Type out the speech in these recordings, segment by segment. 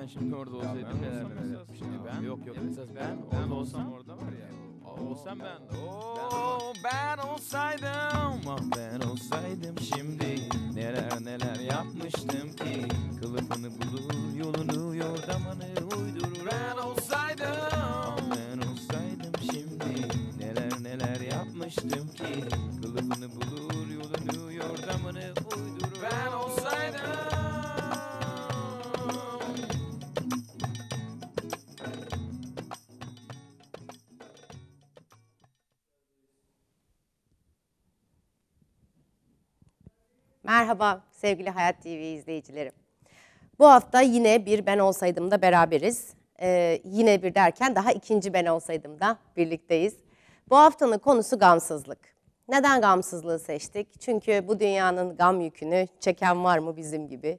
ben şimdi orada olsaydım ben neler olsam neler esas- Ben- şey Yok yok esas ben ben olsam orada var ya. Olsam ben de. ben olsaydım, ah ben olsaydım şimdi neler neler yapmıştım ki kılıfını bulur yolunu yordamanı uydu Merhaba sevgili Hayat TV izleyicilerim. Bu hafta yine bir Ben Olsaydım da beraberiz. Ee, yine bir derken daha ikinci Ben Olsaydım da birlikteyiz. Bu haftanın konusu gamsızlık. Neden gamsızlığı seçtik? Çünkü bu dünyanın gam yükünü çeken var mı bizim gibi?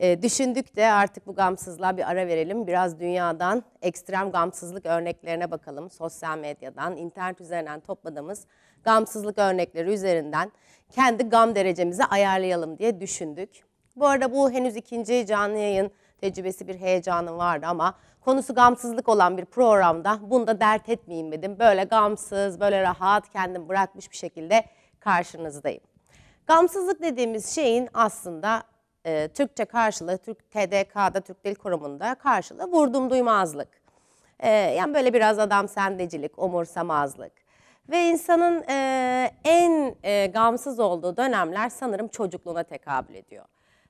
E, düşündük de artık bu gamsızlığa bir ara verelim. Biraz dünyadan ekstrem gamsızlık örneklerine bakalım. Sosyal medyadan, internet üzerinden topladığımız gamsızlık örnekleri üzerinden kendi gam derecemizi ayarlayalım diye düşündük. Bu arada bu henüz ikinci canlı yayın tecrübesi bir heyecanım vardı ama konusu gamsızlık olan bir programda bunda dert etmeyeyim dedim. Böyle gamsız, böyle rahat, kendim bırakmış bir şekilde karşınızdayım. Gamsızlık dediğimiz şeyin aslında e, Türkçe karşılığı Türk TDK'da Türk Dil Kurumu'nda karşılığı vurdum duymazlık. E, yani böyle biraz adam sendecilik, umursamazlık. Ve insanın e, en e, gamsız olduğu dönemler sanırım çocukluğuna tekabül ediyor.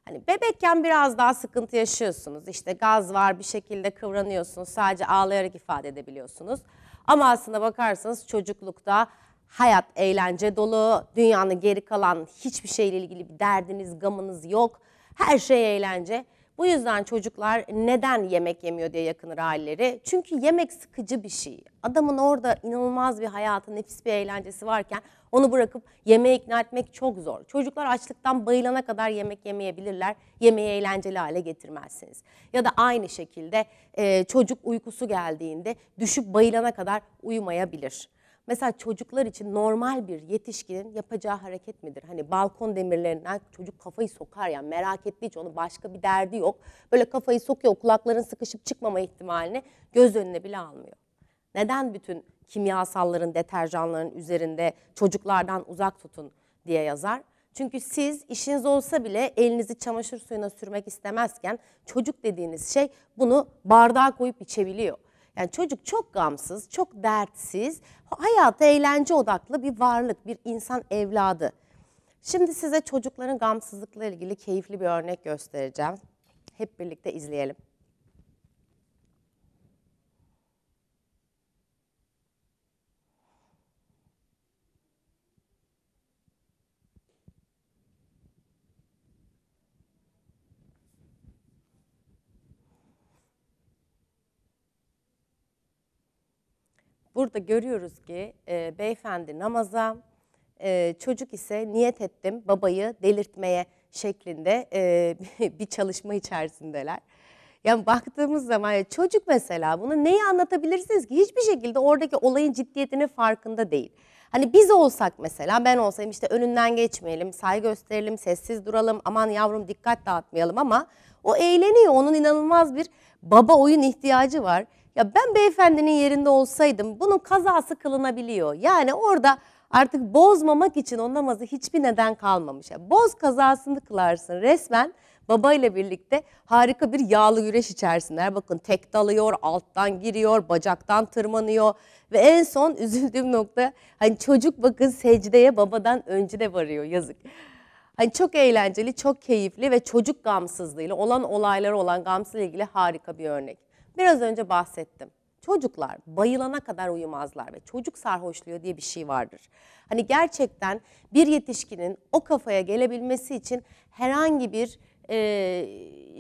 Hani bebekken biraz daha sıkıntı yaşıyorsunuz. İşte gaz var bir şekilde kıvranıyorsunuz. Sadece ağlayarak ifade edebiliyorsunuz. Ama aslında bakarsanız çocuklukta hayat eğlence dolu. Dünyanın geri kalan hiçbir şeyle ilgili bir derdiniz, gamınız yok. Her şey eğlence. Bu yüzden çocuklar neden yemek yemiyor diye yakınır halleri. Çünkü yemek sıkıcı bir şey. Adamın orada inanılmaz bir hayatı, nefis bir eğlencesi varken onu bırakıp yemeğe ikna etmek çok zor. Çocuklar açlıktan bayılana kadar yemek yemeyebilirler. Yemeği eğlenceli hale getirmezsiniz. Ya da aynı şekilde çocuk uykusu geldiğinde düşüp bayılana kadar uyumayabilir. Mesela çocuklar için normal bir yetişkinin yapacağı hareket midir? Hani balkon demirlerinden çocuk kafayı sokar yani merak ettiği için onun başka bir derdi yok. Böyle kafayı sokuyor kulakların sıkışıp çıkmama ihtimalini göz önüne bile almıyor. Neden bütün kimyasalların, deterjanların üzerinde çocuklardan uzak tutun diye yazar? Çünkü siz işiniz olsa bile elinizi çamaşır suyuna sürmek istemezken çocuk dediğiniz şey bunu bardağa koyup içebiliyor. Yani çocuk çok gamsız, çok dertsiz, hayata eğlence odaklı bir varlık, bir insan evladı. Şimdi size çocukların gamsızlıkla ilgili keyifli bir örnek göstereceğim. Hep birlikte izleyelim. Burada görüyoruz ki e, beyefendi namaza, e, çocuk ise niyet ettim babayı delirtmeye şeklinde e, bir çalışma içerisindeler. Yani baktığımız zaman ya çocuk mesela bunu neyi anlatabilirsiniz ki? Hiçbir şekilde oradaki olayın ciddiyetinin farkında değil. Hani biz olsak mesela ben olsayım işte önünden geçmeyelim, saygı gösterelim, sessiz duralım, aman yavrum dikkat dağıtmayalım ama o eğleniyor. Onun inanılmaz bir baba oyun ihtiyacı var. Ya ben beyefendinin yerinde olsaydım bunun kazası kılınabiliyor. Yani orada artık bozmamak için o namazı hiçbir neden kalmamış. Yani boz kazasını kılarsın resmen babayla birlikte harika bir yağlı güreş içerisinler. Bakın tek dalıyor, alttan giriyor, bacaktan tırmanıyor ve en son üzüldüğüm nokta hani çocuk bakın secdeye babadan önce de varıyor yazık. Hani çok eğlenceli, çok keyifli ve çocuk gamsızlığıyla olan olaylara olan gamsızla ilgili harika bir örnek. Biraz önce bahsettim. Çocuklar bayılana kadar uyumazlar ve çocuk sarhoşluyor diye bir şey vardır. Hani gerçekten bir yetişkinin o kafaya gelebilmesi için herhangi bir e,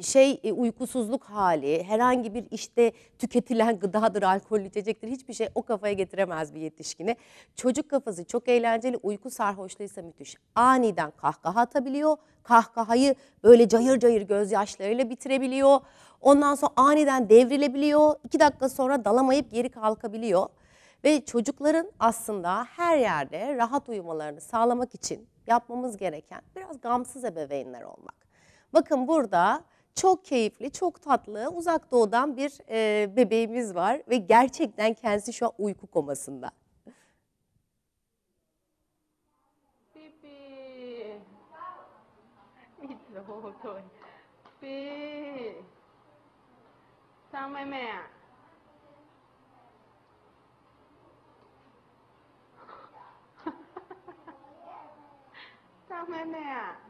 şey e, uykusuzluk hali, herhangi bir işte tüketilen gıdadır, alkol içecektir hiçbir şey o kafaya getiremez bir yetişkini. Çocuk kafası çok eğlenceli, uyku sarhoşluysa müthiş. Aniden kahkaha atabiliyor, kahkahayı böyle cayır cayır gözyaşlarıyla bitirebiliyor. Ondan sonra aniden devrilebiliyor, iki dakika sonra dalamayıp geri kalkabiliyor. Ve çocukların aslında her yerde rahat uyumalarını sağlamak için yapmamız gereken biraz gamsız ebeveynler olmak. Bakın burada çok keyifli, çok tatlı, uzak doğudan bir e, bebeğimiz var ve gerçekten kendisi şu an uyku komasında. Bibi. bebe, Tamam mı? Tamam mı?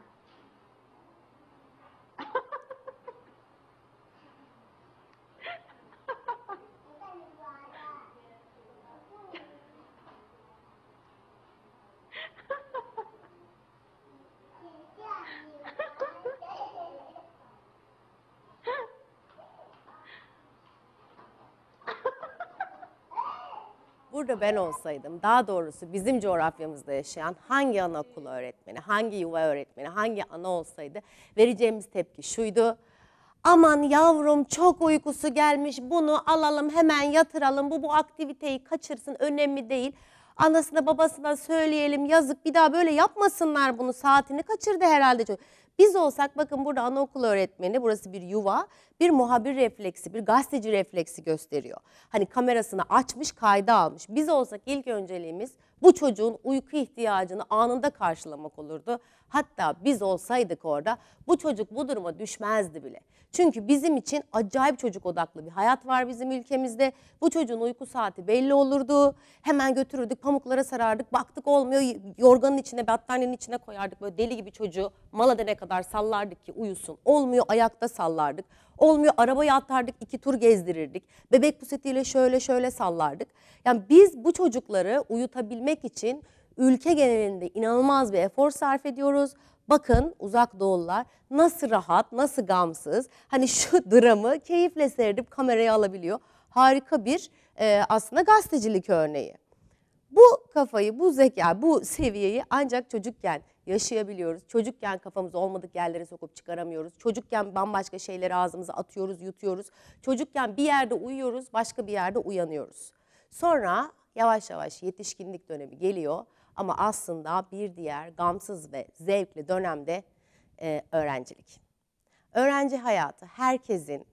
orada ben olsaydım, daha doğrusu bizim coğrafyamızda yaşayan hangi anaokulu öğretmeni, hangi yuva öğretmeni, hangi ana olsaydı vereceğimiz tepki şuydu. Aman yavrum çok uykusu gelmiş bunu alalım hemen yatıralım bu bu aktiviteyi kaçırsın önemli değil. Anasına babasına söyleyelim yazık bir daha böyle yapmasınlar bunu saatini kaçırdı herhalde çocuk. Biz olsak bakın burada anaokul öğretmeni burası bir yuva bir muhabir refleksi bir gazeteci refleksi gösteriyor. Hani kamerasını açmış kayda almış. Biz olsak ilk önceliğimiz bu çocuğun uyku ihtiyacını anında karşılamak olurdu. Hatta biz olsaydık orada bu çocuk bu duruma düşmezdi bile. Çünkü bizim için acayip çocuk odaklı bir hayat var bizim ülkemizde. Bu çocuğun uyku saati belli olurdu. Hemen götürürdük, pamuklara sarardık. Baktık olmuyor, yorganın içine, battaniyenin içine koyardık. Böyle deli gibi çocuğu mala dene kadar sallardık ki uyusun. Olmuyor, ayakta sallardık. Olmuyor, arabaya atardık, iki tur gezdirirdik. Bebek pusetiyle şöyle şöyle sallardık. Yani biz bu çocukları uyutabilmek için Ülke genelinde inanılmaz bir efor sarf ediyoruz. Bakın uzak doğullar nasıl rahat, nasıl gamsız. Hani şu dramı keyifle seyredip kameraya alabiliyor. Harika bir e, aslında gazetecilik örneği. Bu kafayı, bu zeka, bu seviyeyi ancak çocukken yaşayabiliyoruz. Çocukken kafamız olmadık yerlere sokup çıkaramıyoruz. Çocukken bambaşka şeyleri ağzımıza atıyoruz, yutuyoruz. Çocukken bir yerde uyuyoruz, başka bir yerde uyanıyoruz. Sonra yavaş yavaş yetişkinlik dönemi geliyor ama aslında bir diğer gamsız ve zevkli dönemde e, öğrencilik. Öğrenci hayatı herkesin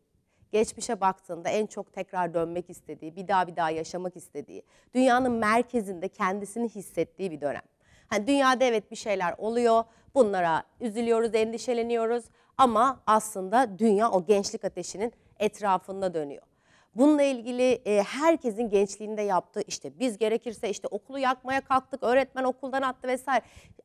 geçmişe baktığında en çok tekrar dönmek istediği, bir daha bir daha yaşamak istediği, dünyanın merkezinde kendisini hissettiği bir dönem. Hani dünyada evet bir şeyler oluyor, bunlara üzülüyoruz, endişeleniyoruz ama aslında dünya o gençlik ateşinin etrafında dönüyor. Bununla ilgili e, herkesin gençliğinde yaptığı işte biz gerekirse işte okulu yakmaya kalktık, öğretmen okuldan attı vesaire.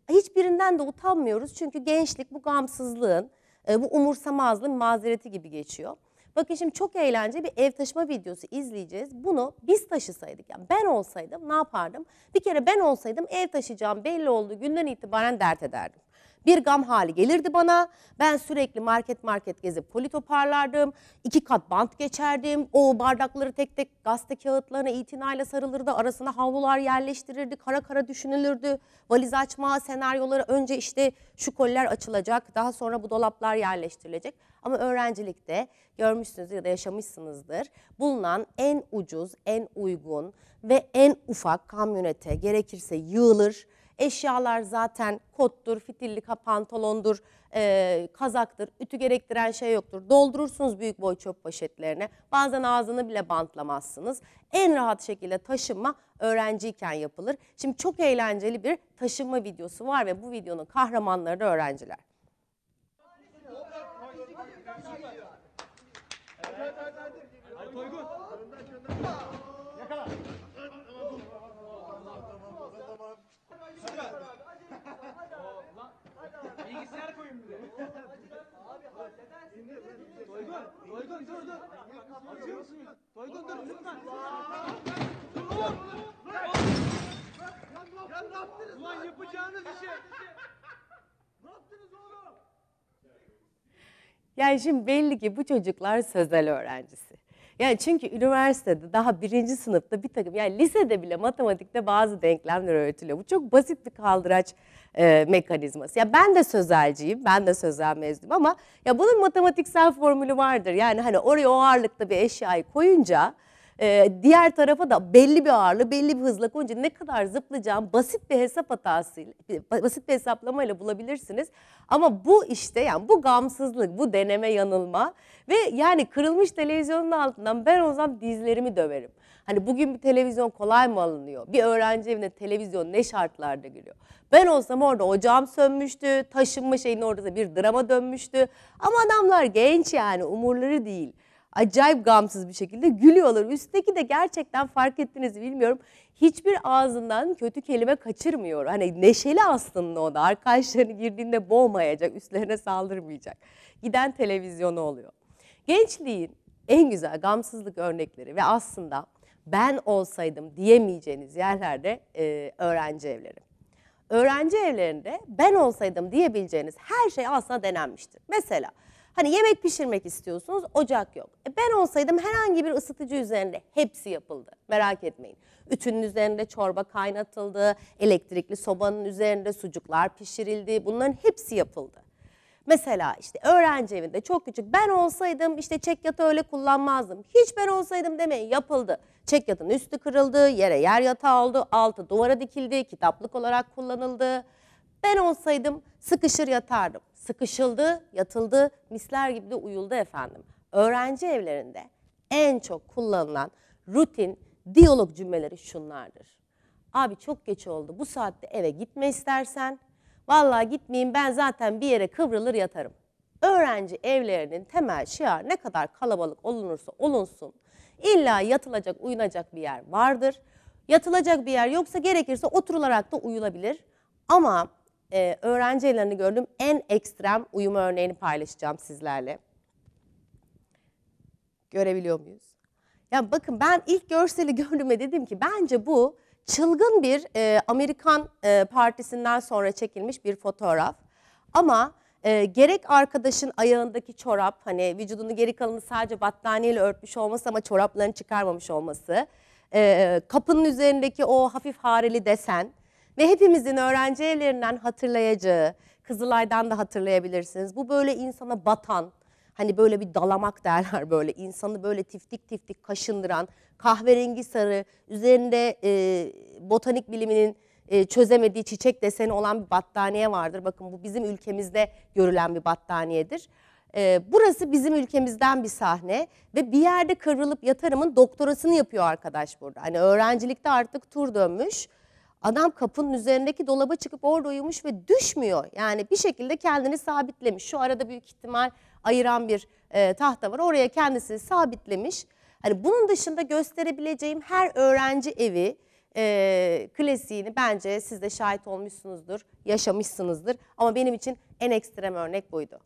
Hiçbirinden de utanmıyoruz çünkü gençlik bu gamsızlığın, e, bu umursamazlığın mazereti gibi geçiyor. Bakın şimdi çok eğlenceli bir ev taşıma videosu izleyeceğiz. Bunu biz taşısaydık yani ben olsaydım ne yapardım? Bir kere ben olsaydım ev taşıyacağım belli olduğu günden itibaren dert ederdim. Bir gam hali gelirdi bana. Ben sürekli market market gezip poli toparlardım. iki kat bant geçerdim. O bardakları tek tek gazete kağıtlarına itinayla sarılırdı. Arasına havlular yerleştirirdi. Kara kara düşünülürdü. Valiz açma senaryoları önce işte şu koliler açılacak. Daha sonra bu dolaplar yerleştirilecek. Ama öğrencilikte görmüşsünüz ya da yaşamışsınızdır. Bulunan en ucuz, en uygun ve en ufak kamyonete gerekirse yığılır Eşyalar zaten kottur, fitilli pantolondur, e, kazaktır, ütü gerektiren şey yoktur. Doldurursunuz büyük boy çöp poşetlerine. Bazen ağzını bile bantlamazsınız. En rahat şekilde taşınma öğrenciyken yapılır. Şimdi çok eğlenceli bir taşınma videosu var ve bu videonun kahramanları da öğrenciler. Evet. Toygun. Toygun dur dur. Acıyor dur lütfen. Dur. Ya ne yaptınız? Ulan yapacağınız işe. Ne yaptınız oğlum? Yani şimdi belli ki bu çocuklar sözel öğrencisi. Yani çünkü üniversitede daha birinci sınıfta bir takım yani lisede bile matematikte bazı denklemler öğretiliyor. Bu çok basit bir kaldıraç e, mekanizması. Ya ben de sözelciyim, ben de sözel mezunum ama ya bunun matematiksel formülü vardır. Yani hani oraya o ağırlıkta bir eşyayı koyunca ee, diğer tarafa da belli bir ağırlığı belli bir hızla koyunca ne kadar zıplayacağım basit bir hesap hatası basit bir hesaplamayla bulabilirsiniz. Ama bu işte yani bu gamsızlık bu deneme yanılma ve yani kırılmış televizyonun altından ben o zaman dizlerimi döverim. Hani bugün bir televizyon kolay mı alınıyor? Bir öğrenci evine televizyon ne şartlarda giriyor? Ben olsam orada ocağım sönmüştü, taşınma şeyin orada bir drama dönmüştü. Ama adamlar genç yani umurları değil acayip gamsız bir şekilde gülüyorlar. Üstteki de gerçekten fark ettiniz bilmiyorum. Hiçbir ağzından kötü kelime kaçırmıyor. Hani neşeli aslında o da. Arkadaşlarını girdiğinde boğmayacak, üstlerine saldırmayacak. Giden televizyonu oluyor. Gençliğin en güzel gamsızlık örnekleri ve aslında ben olsaydım diyemeyeceğiniz yerlerde e, öğrenci evleri. Öğrenci evlerinde ben olsaydım diyebileceğiniz her şey aslında denenmiştir. Mesela Hani yemek pişirmek istiyorsunuz, ocak yok. E ben olsaydım herhangi bir ısıtıcı üzerinde hepsi yapıldı. Merak etmeyin. Ütünün üzerinde çorba kaynatıldı, elektrikli sobanın üzerinde sucuklar pişirildi. Bunların hepsi yapıldı. Mesela işte öğrenci evinde çok küçük ben olsaydım işte çek yatağı öyle kullanmazdım. Hiç ben olsaydım demeyin yapıldı. Çek yatının üstü kırıldı, yere yer yatağı oldu, altı duvara dikildi, kitaplık olarak kullanıldı. Ben olsaydım sıkışır yatardım sıkışıldı, yatıldı, misler gibi de uyuldu efendim. Öğrenci evlerinde en çok kullanılan rutin diyalog cümleleri şunlardır. Abi çok geç oldu bu saatte eve gitme istersen. Vallahi gitmeyeyim ben zaten bir yere kıvrılır yatarım. Öğrenci evlerinin temel şiarı ne kadar kalabalık olunursa olunsun illa yatılacak uyunacak bir yer vardır. Yatılacak bir yer yoksa gerekirse oturularak da uyulabilir. Ama e, öğrenci ellerini gördüğüm en ekstrem uyuma örneğini paylaşacağım sizlerle. Görebiliyor muyuz? Ya bakın ben ilk görseli gördüğümde dedim ki bence bu çılgın bir e, Amerikan e, partisinden sonra çekilmiş bir fotoğraf. Ama e, gerek arkadaşın ayağındaki çorap hani vücudunu geri kalanını sadece battaniyeyle örtmüş olması ama çoraplarını çıkarmamış olması. E, kapının üzerindeki o hafif hareli desen ve hepimizin öğrenci evlerinden hatırlayacağı, Kızılay'dan da hatırlayabilirsiniz. Bu böyle insana batan, hani böyle bir dalamak derler böyle insanı böyle tiftik tiftik kaşındıran kahverengi sarı üzerinde e, botanik biliminin e, çözemediği çiçek deseni olan bir battaniye vardır. Bakın bu bizim ülkemizde görülen bir battaniyedir. E, burası bizim ülkemizden bir sahne ve bir yerde kıvrılıp yatarımın doktorasını yapıyor arkadaş burada. Hani öğrencilikte artık tur dönmüş Adam kapının üzerindeki dolaba çıkıp orada uyumuş ve düşmüyor. Yani bir şekilde kendini sabitlemiş. Şu arada büyük ihtimal ayıran bir e, tahta var. Oraya kendisini sabitlemiş. Hani bunun dışında gösterebileceğim her öğrenci evi e, klasiğini bence siz de şahit olmuşsunuzdur, yaşamışsınızdır. Ama benim için en ekstrem örnek buydu.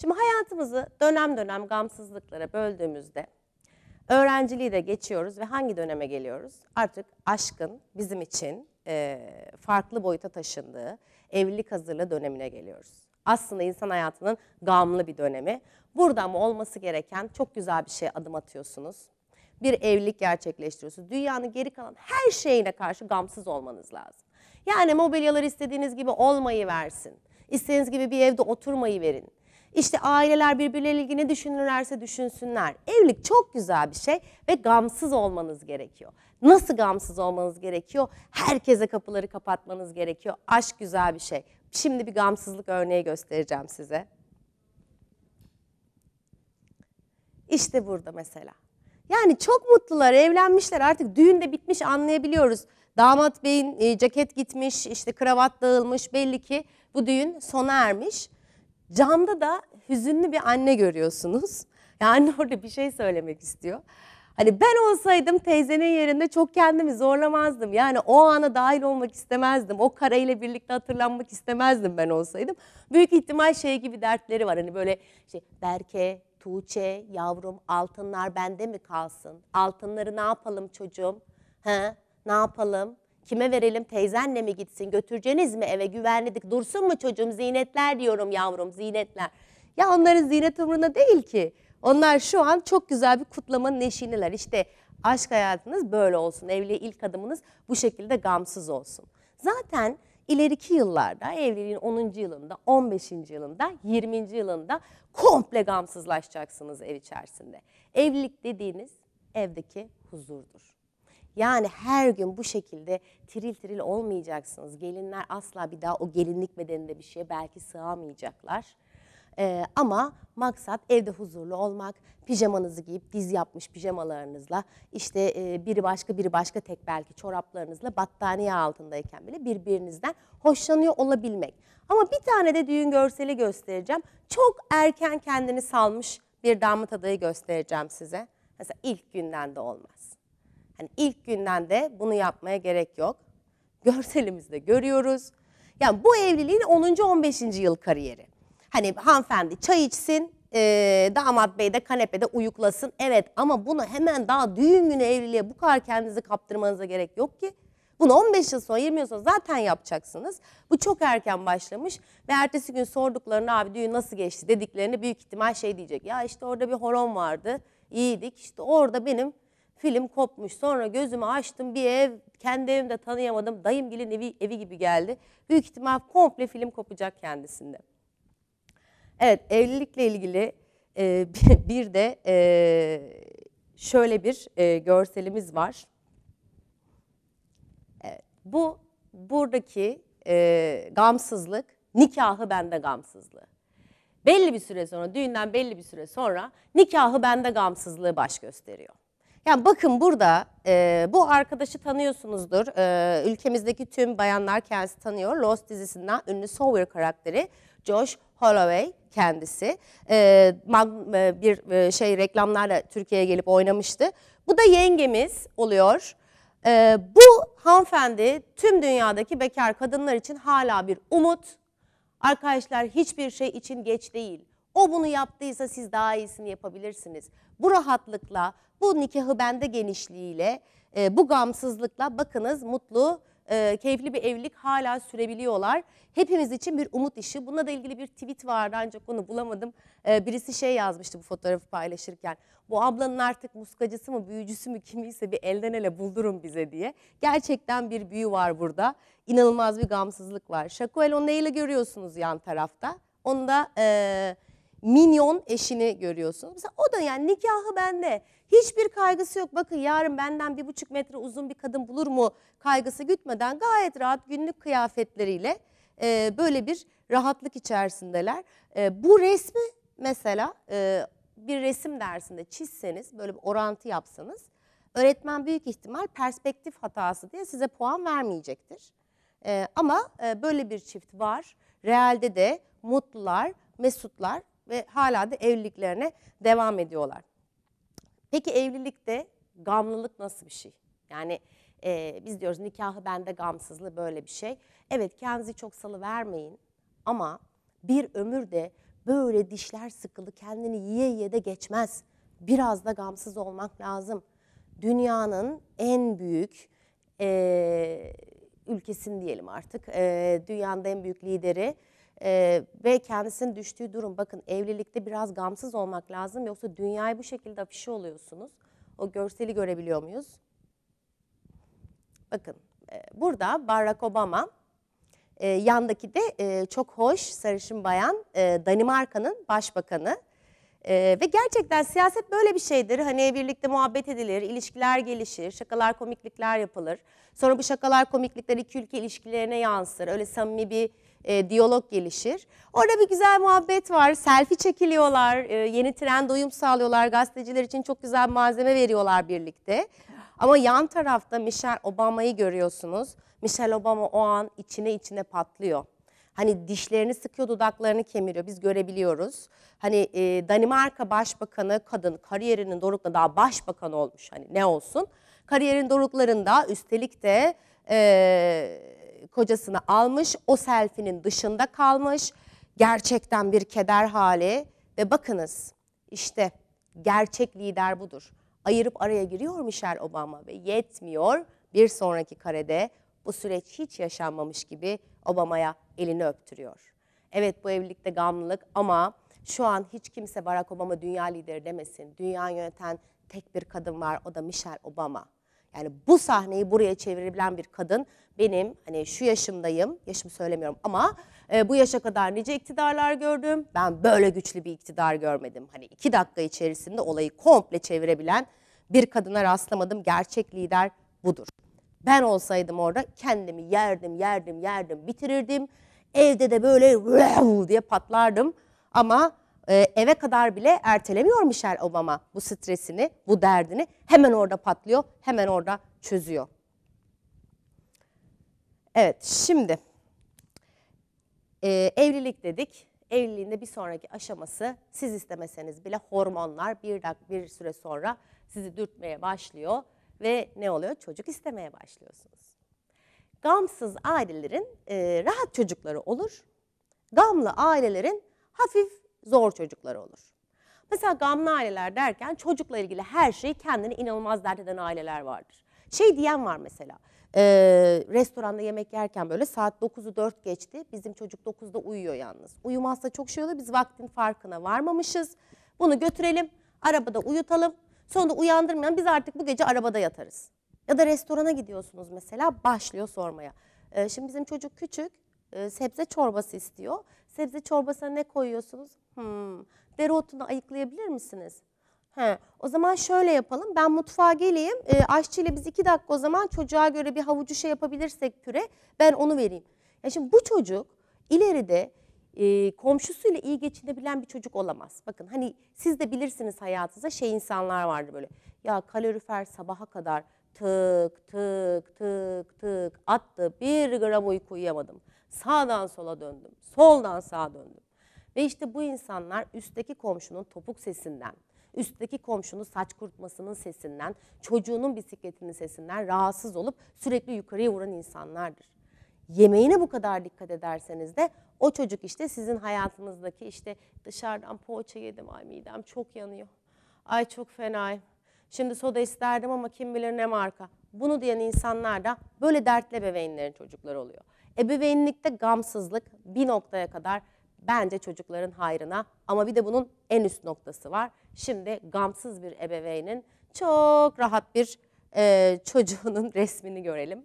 Şimdi hayatımızı dönem dönem gamsızlıklara böldüğümüzde öğrenciliği de geçiyoruz ve hangi döneme geliyoruz? Artık aşkın bizim için e, farklı boyuta taşındığı evlilik hazırlığı dönemine geliyoruz. Aslında insan hayatının gamlı bir dönemi. Burada mı olması gereken çok güzel bir şey adım atıyorsunuz. Bir evlilik gerçekleştiriyorsunuz. Dünyanın geri kalan her şeyine karşı gamsız olmanız lazım. Yani mobilyalar istediğiniz gibi olmayı versin. İstediğiniz gibi bir evde oturmayı verin. İşte aileler birbirleriyle ilgili ne düşünürlerse düşünsünler. Evlilik çok güzel bir şey ve gamsız olmanız gerekiyor. Nasıl gamsız olmanız gerekiyor? Herkese kapıları kapatmanız gerekiyor. Aşk güzel bir şey. Şimdi bir gamsızlık örneği göstereceğim size. İşte burada mesela. Yani çok mutlular, evlenmişler. Artık düğün de bitmiş anlayabiliyoruz. Damat beyin e, ceket gitmiş, işte kravat dağılmış. Belli ki bu düğün sona ermiş. Camda da hüzünlü bir anne görüyorsunuz. Yani orada bir şey söylemek istiyor. Hani ben olsaydım teyzenin yerinde çok kendimi zorlamazdım. Yani o ana dahil olmak istemezdim. O kareyle birlikte hatırlanmak istemezdim ben olsaydım. Büyük ihtimal şey gibi dertleri var. Hani böyle şey Berke, Tuğçe, yavrum altınlar bende mi kalsın? Altınları ne yapalım çocuğum? He? Ne yapalım? Kime verelim? Teyzenle mi gitsin? Götüreceğiniz mi eve? Güvenledik. Dursun mu çocuğum? Ziynetler diyorum yavrum, ziynetler. Ya onların ziynet umurunda değil ki. Onlar şu an çok güzel bir kutlamanın eşiğindeler. İşte aşk hayatınız böyle olsun. Evliliğe ilk adımınız bu şekilde gamsız olsun. Zaten ileriki yıllarda evliliğin 10. yılında, 15. yılında, 20. yılında komple gamsızlaşacaksınız ev içerisinde. Evlilik dediğiniz evdeki huzurdur. Yani her gün bu şekilde tiril tiril olmayacaksınız. Gelinler asla bir daha o gelinlik bedeninde bir şeye belki sığamayacaklar. E, ama maksat evde huzurlu olmak, pijamanızı giyip diz yapmış pijamalarınızla, işte e, biri başka biri başka tek belki çoraplarınızla battaniye altındayken bile birbirinizden hoşlanıyor olabilmek. Ama bir tane de düğün görseli göstereceğim. Çok erken kendini salmış bir damat adayı göstereceğim size. Mesela ilk günden de olmaz. Hani ilk günden de bunu yapmaya gerek yok. Görselimizde görüyoruz. Yani bu evliliğin 10. 15. yıl kariyeri. Hani hanımefendi çay içsin, e, damat bey de kanepede uyuklasın. Evet ama bunu hemen daha düğün günü evliliğe bu kadar kendinizi kaptırmanıza gerek yok ki. Bunu 15 yıl sonra 20 yıl sonra zaten yapacaksınız. Bu çok erken başlamış ve ertesi gün sorduklarını abi düğün nasıl geçti dediklerini büyük ihtimal şey diyecek. Ya işte orada bir horon vardı iyiydik işte orada benim film kopmuş sonra gözümü açtım bir ev kendi evimde tanıyamadım dayımgilin evi, evi gibi geldi. Büyük ihtimal komple film kopacak kendisinde. Evet evlilikle ilgili e, bir de e, şöyle bir e, görselimiz var. Evet, bu buradaki e, gamsızlık, nikahı bende gamsızlığı. Belli bir süre sonra, düğünden belli bir süre sonra nikahı bende gamsızlığı baş gösteriyor. Yani bakın burada e, bu arkadaşı tanıyorsunuzdur. E, ülkemizdeki tüm bayanlar kendisi tanıyor. Lost dizisinden ünlü Sawyer karakteri Josh Holloway kendisi e, mag, e, bir e, şey reklamlarla Türkiye'ye gelip oynamıştı. Bu da yengemiz oluyor. E, bu hanımefendi tüm dünyadaki bekar kadınlar için hala bir umut. Arkadaşlar hiçbir şey için geç değil. O bunu yaptıysa siz daha iyisini yapabilirsiniz. Bu rahatlıkla, bu nikahı bende genişliğiyle, e, bu gamsızlıkla bakınız mutlu e, keyifli bir evlilik hala sürebiliyorlar. Hepimiz için bir umut işi. Bununla da ilgili bir tweet vardı ancak onu bulamadım. E, birisi şey yazmıştı bu fotoğrafı paylaşırken. Bu ablanın artık muskacısı mı büyücüsü mü kimiyse bir elden ele buldurun bize diye. Gerçekten bir büyü var burada. İnanılmaz bir gamsızlık var. Şakuel onu neyle görüyorsunuz yan tarafta? Onu da... E, minyon eşini görüyorsunuz. Mesela o da yani nikahı bende. Hiçbir kaygısı yok. Bakın yarın benden bir buçuk metre uzun bir kadın bulur mu kaygısı gütmeden gayet rahat günlük kıyafetleriyle e, böyle bir rahatlık içerisindeler. E, bu resmi mesela e, bir resim dersinde çizseniz böyle bir orantı yapsanız öğretmen büyük ihtimal perspektif hatası diye size puan vermeyecektir. E, ama e, böyle bir çift var. Realde de mutlular, mesutlar ve hala da evliliklerine devam ediyorlar. Peki evlilikte gamlılık nasıl bir şey? Yani e, biz diyoruz nikahı bende gamsızlığı böyle bir şey. Evet kendinizi çok salı vermeyin ama bir ömür de böyle dişler sıkılı kendini yiye yiye de geçmez. Biraz da gamsız olmak lazım. Dünyanın en büyük e, ülkesini diyelim artık, e, dünyanın en büyük lideri ee, ve kendisinin düştüğü durum bakın evlilikte biraz gamsız olmak lazım yoksa dünyayı bu şekilde afişe oluyorsunuz. O görseli görebiliyor muyuz? Bakın e, burada Barack Obama e, yandaki de e, çok hoş sarışın bayan e, Danimarka'nın başbakanı. Ee, ve gerçekten siyaset böyle bir şeydir. Hani birlikte muhabbet edilir, ilişkiler gelişir, şakalar, komiklikler yapılır. Sonra bu şakalar, komiklikler iki ülke ilişkilerine yansır. Öyle samimi bir e, diyalog gelişir. Orada bir güzel muhabbet var. Selfie çekiliyorlar, e, yeni trend uyum sağlıyorlar. Gazeteciler için çok güzel malzeme veriyorlar birlikte. Ama yan tarafta Michelle Obama'yı görüyorsunuz. Michelle Obama o an içine içine patlıyor. Hani dişlerini sıkıyor, dudaklarını kemiriyor. Biz görebiliyoruz. Hani e, Danimarka Başbakanı kadın kariyerinin dorukla daha başbakan olmuş. Hani ne olsun? Kariyerin doruklarında üstelik de e, kocasını almış. O selfinin dışında kalmış. Gerçekten bir keder hali. Ve bakınız işte gerçek lider budur. Ayırıp araya giriyor Michelle Obama ve yetmiyor. Bir sonraki karede bu süreç hiç yaşanmamış gibi Obama'ya elini öptürüyor. Evet bu evlilikte gamlılık ama şu an hiç kimse Barack Obama dünya lideri demesin. Dünya yöneten tek bir kadın var o da Michelle Obama. Yani bu sahneyi buraya çevirebilen bir kadın benim hani şu yaşımdayım, yaşımı söylemiyorum ama e, bu yaşa kadar nice iktidarlar gördüm. Ben böyle güçlü bir iktidar görmedim. Hani iki dakika içerisinde olayı komple çevirebilen bir kadına rastlamadım. Gerçek lider budur. Ben olsaydım orada kendimi yerdim, yerdim, yerdim, bitirirdim. Evde de böyle diye patlardım. Ama e, eve kadar bile ertelemiyor Michelle Obama bu stresini, bu derdini. Hemen orada patlıyor, hemen orada çözüyor. Evet, şimdi e, evlilik dedik. Evliliğinde bir sonraki aşaması siz istemeseniz bile hormonlar bir dakika bir süre sonra sizi dürtmeye başlıyor ve ne oluyor? Çocuk istemeye başlıyorsunuz. Gamsız ailelerin e, rahat çocukları olur. Gamlı ailelerin hafif zor çocukları olur. Mesela gamlı aileler derken çocukla ilgili her şeyi kendini inanılmaz dert eden aileler vardır. Şey diyen var mesela. E, restoranda yemek yerken böyle saat 9'u 4 geçti. Bizim çocuk 9'da uyuyor yalnız. Uyumazsa çok şey olur. Biz vaktin farkına varmamışız. Bunu götürelim. Arabada uyutalım. Sonra da uyandırmayan biz artık bu gece arabada yatarız. Ya da restorana gidiyorsunuz mesela başlıyor sormaya. Ee, şimdi bizim çocuk küçük e, sebze çorbası istiyor. Sebze çorbasına ne koyuyorsunuz? Hmm, dereotunu ayıklayabilir misiniz? He, o zaman şöyle yapalım. Ben mutfağa geleyim. E, aşçıyla biz iki dakika o zaman çocuğa göre bir havucu şey yapabilirsek püre ben onu vereyim. Ya şimdi bu çocuk ileride e, komşusuyla iyi geçinebilen bir çocuk olamaz. Bakın hani siz de bilirsiniz hayatınızda şey insanlar vardı böyle. Ya kalorifer sabaha kadar tık tık tık tık attı. Bir gram uyku uyuyamadım. Sağdan sola döndüm. Soldan sağa döndüm. Ve işte bu insanlar üstteki komşunun topuk sesinden, üstteki komşunun saç kurutmasının sesinden, çocuğunun bisikletinin sesinden rahatsız olup sürekli yukarıya vuran insanlardır. Yemeğine bu kadar dikkat ederseniz de o çocuk işte sizin hayatınızdaki işte dışarıdan poğaça yedim ay midem çok yanıyor. Ay çok fenayım. Şimdi soda isterdim ama kim bilir ne marka. Bunu diyen insanlar da böyle dertli ebeveynlerin çocukları oluyor. Ebeveynlikte gamsızlık bir noktaya kadar bence çocukların hayrına ama bir de bunun en üst noktası var. Şimdi gamsız bir ebeveynin çok rahat bir e, çocuğunun resmini görelim.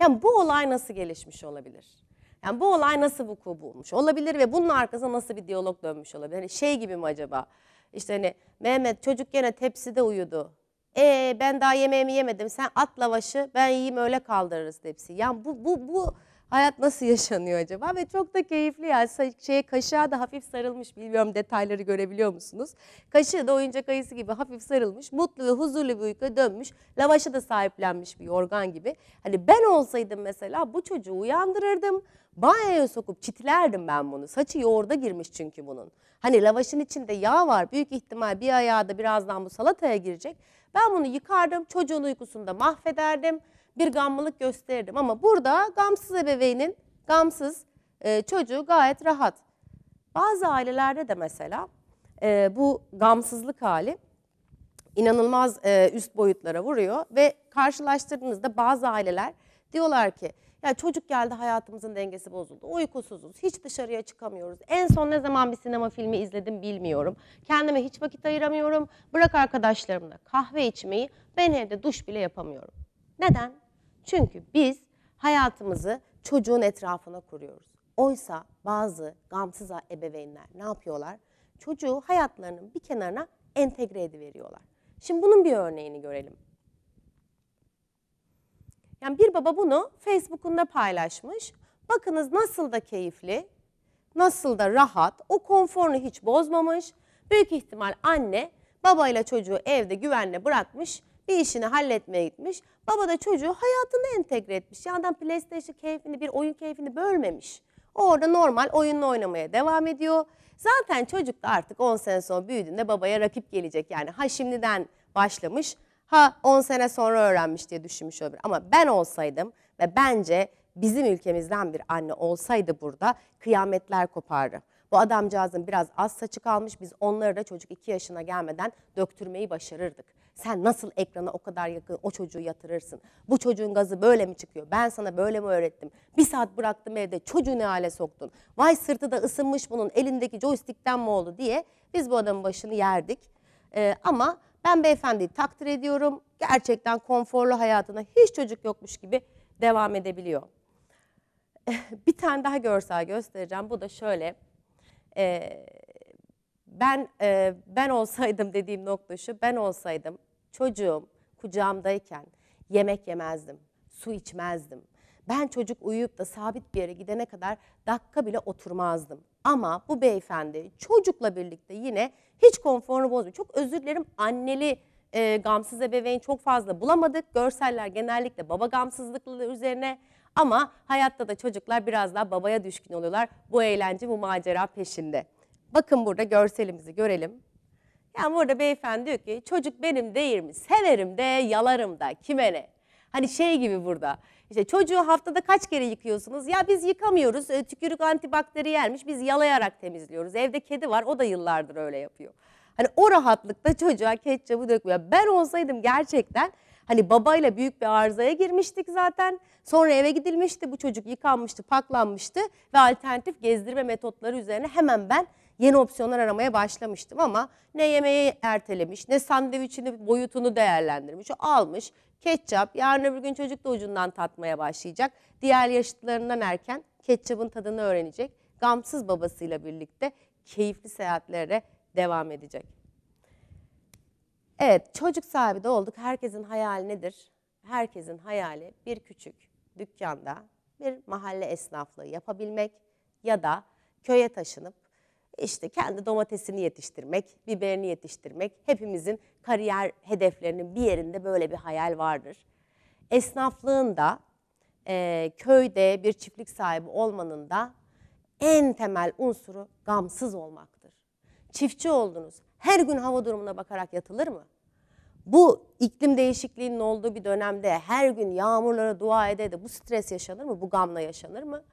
Yani bu olay nasıl gelişmiş olabilir? Yani bu olay nasıl vuku bulmuş olabilir ve bunun arkasında nasıl bir diyalog dönmüş olabilir? Hani şey gibi mi acaba? İşte hani Mehmet çocuk gene tepside uyudu. E ben daha yemeğimi yemedim. Sen at lavaşı ben yiyeyim öyle kaldırırız tepsi. Yani bu bu bu hayat nasıl yaşanıyor acaba? Ve çok da keyifli yani şeye, kaşığa da hafif sarılmış bilmiyorum detayları görebiliyor musunuz? Kaşığı da oyuncak ayısı gibi hafif sarılmış mutlu ve huzurlu bir uykuya dönmüş lavaşa da sahiplenmiş bir organ gibi. Hani ben olsaydım mesela bu çocuğu uyandırırdım banyoya sokup çitlerdim ben bunu. Saçı yoğurda girmiş çünkü bunun. Hani lavaşın içinde yağ var. Büyük ihtimal bir ayağı da birazdan bu salataya girecek. Ben bunu yıkardım. Çocuğun uykusunda mahvederdim bir gamlılık gösterirdim. Ama burada gamsız ebeveynin, gamsız e, çocuğu gayet rahat. Bazı ailelerde de mesela e, bu gamsızlık hali inanılmaz e, üst boyutlara vuruyor ve karşılaştırdığınızda bazı aileler diyorlar ki ya çocuk geldi hayatımızın dengesi bozuldu. Uykusuzuz, hiç dışarıya çıkamıyoruz. En son ne zaman bir sinema filmi izledim bilmiyorum. Kendime hiç vakit ayıramıyorum. Bırak arkadaşlarımla kahve içmeyi ben evde duş bile yapamıyorum. Neden? Çünkü biz hayatımızı çocuğun etrafına kuruyoruz. Oysa bazı gamsız ebeveynler ne yapıyorlar? Çocuğu hayatlarının bir kenarına entegre ediveriyorlar. Şimdi bunun bir örneğini görelim. Yani bir baba bunu Facebook'unda paylaşmış. Bakınız nasıl da keyifli, nasıl da rahat, o konforunu hiç bozmamış. Büyük ihtimal anne babayla çocuğu evde güvenle bırakmış bir işini halletmeye gitmiş. Baba da çocuğu hayatına entegre etmiş. adam PlayStation keyfini bir oyun keyfini bölmemiş. orada normal oyunla oynamaya devam ediyor. Zaten çocuk da artık 10 sene sonra büyüdüğünde babaya rakip gelecek. Yani ha şimdiden başlamış ha 10 sene sonra öğrenmiş diye düşünmüş olabilir. Ama ben olsaydım ve bence bizim ülkemizden bir anne olsaydı burada kıyametler kopardı. Bu adamcağızın biraz az saçı kalmış biz onları da çocuk 2 yaşına gelmeden döktürmeyi başarırdık. Sen nasıl ekrana o kadar yakın o çocuğu yatırırsın? Bu çocuğun gazı böyle mi çıkıyor? Ben sana böyle mi öğrettim? Bir saat bıraktım evde çocuğu ne hale soktun? Vay sırtı da ısınmış bunun elindeki joystickten mi oldu diye biz bu adamın başını yerdik. Ee, ama ben beyefendiyi takdir ediyorum. Gerçekten konforlu hayatına hiç çocuk yokmuş gibi devam edebiliyor. bir tane daha görsel göstereceğim. Bu da şöyle. Ee, ben e, ben olsaydım dediğim nokta şu. Ben olsaydım Çocuğum kucağımdayken yemek yemezdim, su içmezdim. Ben çocuk uyuyup da sabit bir yere gidene kadar dakika bile oturmazdım. Ama bu beyefendi çocukla birlikte yine hiç konforunu bozmuyor. Çok özür dilerim anneli e, gamsız ebeveyn çok fazla bulamadık. Görseller genellikle baba gamsızlıkları üzerine ama hayatta da çocuklar biraz daha babaya düşkün oluyorlar. Bu eğlence, bu macera peşinde. Bakın burada görselimizi görelim. Yani burada beyefendi diyor ki çocuk benim değil mi? Severim de yalarım da kime ne? Hani şey gibi burada. İşte çocuğu haftada kaç kere yıkıyorsunuz? Ya biz yıkamıyoruz. E, tükürük antibakteriyelmiş. Biz yalayarak temizliyoruz. Evde kedi var. O da yıllardır öyle yapıyor. Hani o rahatlıkta çocuğa ketçabı dökmüyor. Ben olsaydım gerçekten hani babayla büyük bir arızaya girmiştik zaten. Sonra eve gidilmişti. Bu çocuk yıkanmıştı, paklanmıştı ve alternatif gezdirme metotları üzerine hemen ben yeni opsiyonlar aramaya başlamıştım ama ne yemeği ertelemiş ne sandviçini boyutunu değerlendirmiş. almış ketçap yarın öbür gün çocuk da ucundan tatmaya başlayacak. Diğer yaşıtlarından erken ketçabın tadını öğrenecek. Gamsız babasıyla birlikte keyifli seyahatlere devam edecek. Evet çocuk sahibi de olduk. Herkesin hayali nedir? Herkesin hayali bir küçük dükkanda bir mahalle esnaflığı yapabilmek ya da köye taşınıp işte kendi domatesini yetiştirmek, biberini yetiştirmek hepimizin kariyer hedeflerinin bir yerinde böyle bir hayal vardır. Esnaflığın da e, köyde bir çiftlik sahibi olmanın da en temel unsuru gamsız olmaktır. Çiftçi oldunuz. Her gün hava durumuna bakarak yatılır mı? Bu iklim değişikliğinin olduğu bir dönemde her gün yağmurlara dua ede de bu stres yaşanır mı? Bu gamla yaşanır mı?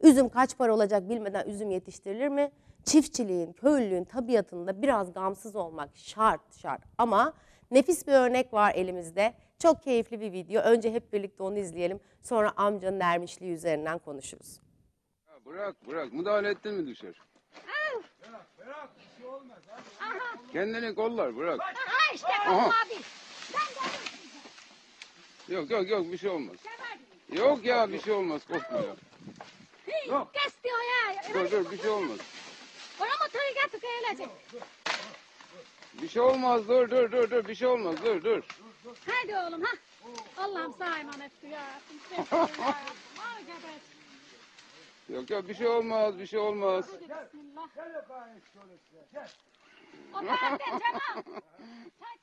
Üzüm kaç para olacak bilmeden üzüm yetiştirilir mi? çiftçiliğin, köylülüğün tabiatında biraz gamsız olmak şart şart. Ama nefis bir örnek var elimizde. Çok keyifli bir video. Önce hep birlikte onu izleyelim. Sonra amcanın ermişliği üzerinden konuşuruz. Ya bırak bırak. Müdahale ettin mi düşer? Bırak bırak. Bir şey olmaz. Abi. Kendini kollar bırak. Aha işte Aha. abi. Yok yok yok bir şey olmaz. Yok ya bir şey olmaz korkma ya. Yok. Kes diyor ya. Dur dur bir şey olmaz. Orama tığ getir Bir şey olmaz dur dur dur dur bir şey olmaz dur dur. Haydi oğlum ha. Allah'ım sağ emanet duyarsın. Yok yok bir şey olmaz bir şey olmaz. Bismillah. Gel öpeyim Gel. O taraftan Cemal. Çay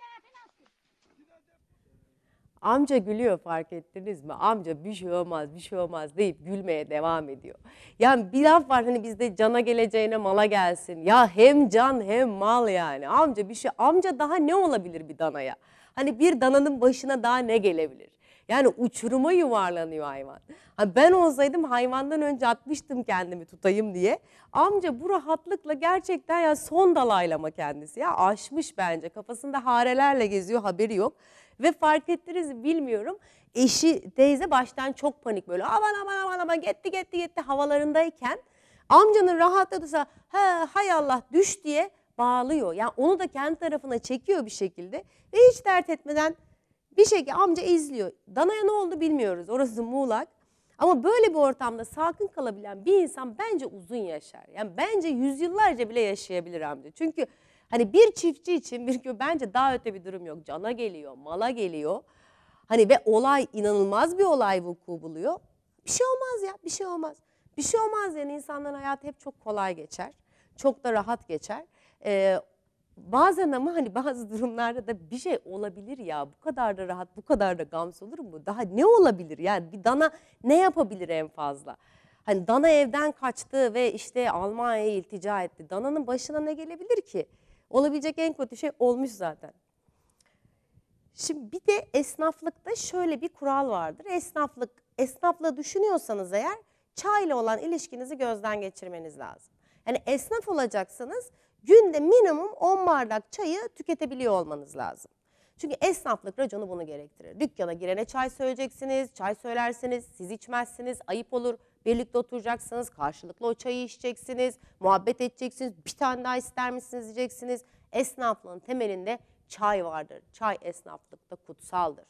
Amca gülüyor fark ettiniz mi? Amca bir şey olmaz bir şey olmaz deyip gülmeye devam ediyor. Yani bir laf var hani bizde cana geleceğine mala gelsin. Ya hem can hem mal yani. Amca bir şey amca daha ne olabilir bir danaya? Hani bir dananın başına daha ne gelebilir? Yani uçuruma yuvarlanıyor hayvan. Ha ben olsaydım hayvandan önce atmıştım kendimi tutayım diye. Amca bu rahatlıkla gerçekten yani son dalaylama kendisi ya aşmış bence. Kafasında harelerle geziyor haberi yok. Ve fark ettiniz bilmiyorum. Eşi teyze baştan çok panik böyle aman aman aman aman gitti gitti gitti havalarındayken amcanın rahatladısa ha hay Allah düş diye bağlıyor. Yani onu da kendi tarafına çekiyor bir şekilde ve hiç dert etmeden bir şekilde amca izliyor. Dana'ya ne oldu bilmiyoruz. Orası muğlak. Ama böyle bir ortamda sakin kalabilen bir insan bence uzun yaşar. Yani bence yüzyıllarca bile yaşayabilir amca. Çünkü hani bir çiftçi için bir gün bence daha öte bir durum yok. Cana geliyor, mala geliyor. Hani ve olay inanılmaz bir olay vuku buluyor. Bir şey olmaz ya, bir şey olmaz. Bir şey olmaz yani insanların hayatı hep çok kolay geçer. Çok da rahat geçer. Ee, Bazen ama hani bazı durumlarda da bir şey olabilir ya bu kadar da rahat bu kadar da gams olur mu? Daha ne olabilir yani bir dana ne yapabilir en fazla? Hani dana evden kaçtı ve işte Almanya'ya iltica etti. Dananın başına ne gelebilir ki? Olabilecek en kötü şey olmuş zaten. Şimdi bir de esnaflıkta şöyle bir kural vardır. Esnaflık, esnafla düşünüyorsanız eğer çay ile olan ilişkinizi gözden geçirmeniz lazım. Yani esnaf olacaksınız günde minimum 10 bardak çayı tüketebiliyor olmanız lazım. Çünkü esnaflık raconu bunu gerektirir. Dükkana girene çay söyleyeceksiniz, çay söylersiniz, siz içmezsiniz, ayıp olur. Birlikte oturacaksınız, karşılıklı o çayı içeceksiniz, muhabbet edeceksiniz, bir tane daha ister misiniz diyeceksiniz. Esnaflığın temelinde çay vardır. Çay esnaflıkta kutsaldır.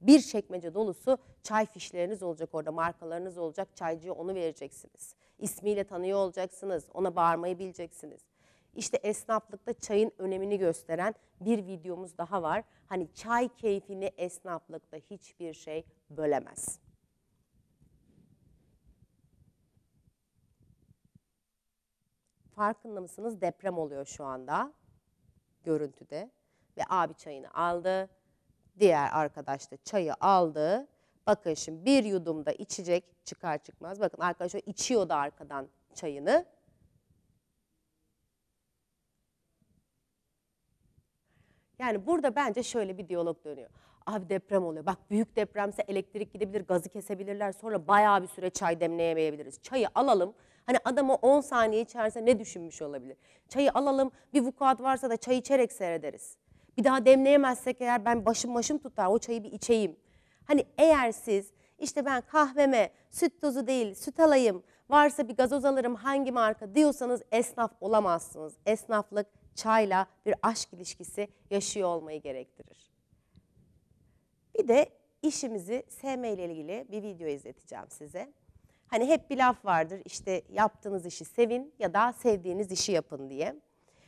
Bir çekmece dolusu çay fişleriniz olacak orada, markalarınız olacak, çaycıya onu vereceksiniz. İsmiyle tanıyor olacaksınız, ona bağırmayı bileceksiniz. İşte esnaflıkta çayın önemini gösteren bir videomuz daha var. Hani çay keyfini esnaflıkta hiçbir şey bölemez. Farkında mısınız? Deprem oluyor şu anda görüntüde. Ve abi çayını aldı. Diğer arkadaş da çayı aldı. Bakın şimdi bir yudumda içecek çıkar çıkmaz. Bakın arkadaş o içiyordu arkadan çayını. Yani burada bence şöyle bir diyalog dönüyor. Abi deprem oluyor. Bak büyük depremse elektrik gidebilir, gazı kesebilirler. Sonra bayağı bir süre çay demleyemeyebiliriz. Çayı alalım. Hani adamı 10 saniye içerse ne düşünmüş olabilir? Çayı alalım. Bir vukuat varsa da çay içerek seyrederiz. Bir daha demleyemezsek eğer ben başım başım tutar. O çayı bir içeyim. Hani eğer siz işte ben kahveme süt tozu değil süt alayım varsa bir gazoz alırım hangi marka diyorsanız esnaf olamazsınız. Esnaflık çayla bir aşk ilişkisi yaşıyor olmayı gerektirir. Bir de işimizi sevmeyle ilgili bir video izleteceğim size. Hani hep bir laf vardır işte yaptığınız işi sevin ya da sevdiğiniz işi yapın diye.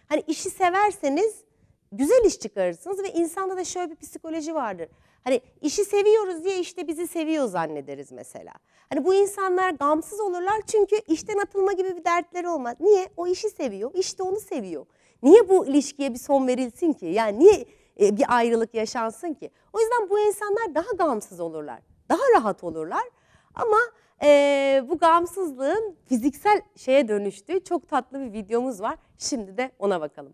Hani işi severseniz güzel iş çıkarırsınız ve insanda da şöyle bir psikoloji vardır. Hani işi seviyoruz diye işte bizi seviyor zannederiz mesela. Hani bu insanlar gamsız olurlar çünkü işten atılma gibi bir dertleri olmaz. Niye? O işi seviyor, işte onu seviyor. Niye bu ilişkiye bir son verilsin ki? Yani niye e, bir ayrılık yaşansın ki? O yüzden bu insanlar daha gamsız olurlar. Daha rahat olurlar. Ama e, bu gamsızlığın fiziksel şeye dönüştüğü çok tatlı bir videomuz var. Şimdi de ona bakalım.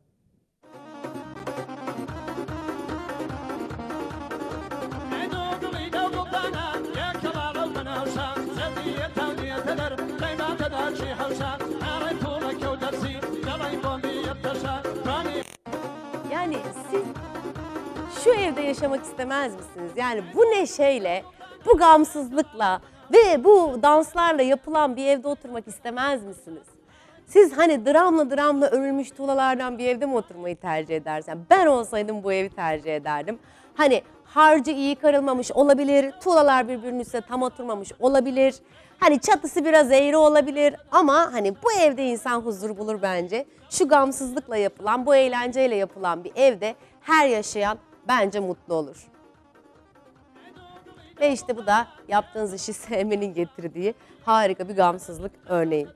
Ben Yani siz şu evde yaşamak istemez misiniz? Yani bu neşeyle, bu gamsızlıkla ve bu danslarla yapılan bir evde oturmak istemez misiniz? Siz hani dramla dramla örülmüş tuğlalardan bir evde mi oturmayı tercih edersen, ben olsaydım bu evi tercih ederdim. Hani harcı iyi karılmamış olabilir, tuğlalar birbirinin üstüne tam oturmamış olabilir. Hani çatısı biraz eğri olabilir ama hani bu evde insan huzur bulur bence. Şu gamsızlıkla yapılan, bu eğlenceyle yapılan bir evde her yaşayan bence mutlu olur. Ve işte bu da yaptığınız işi sevmenin getirdiği harika bir gamsızlık örneği.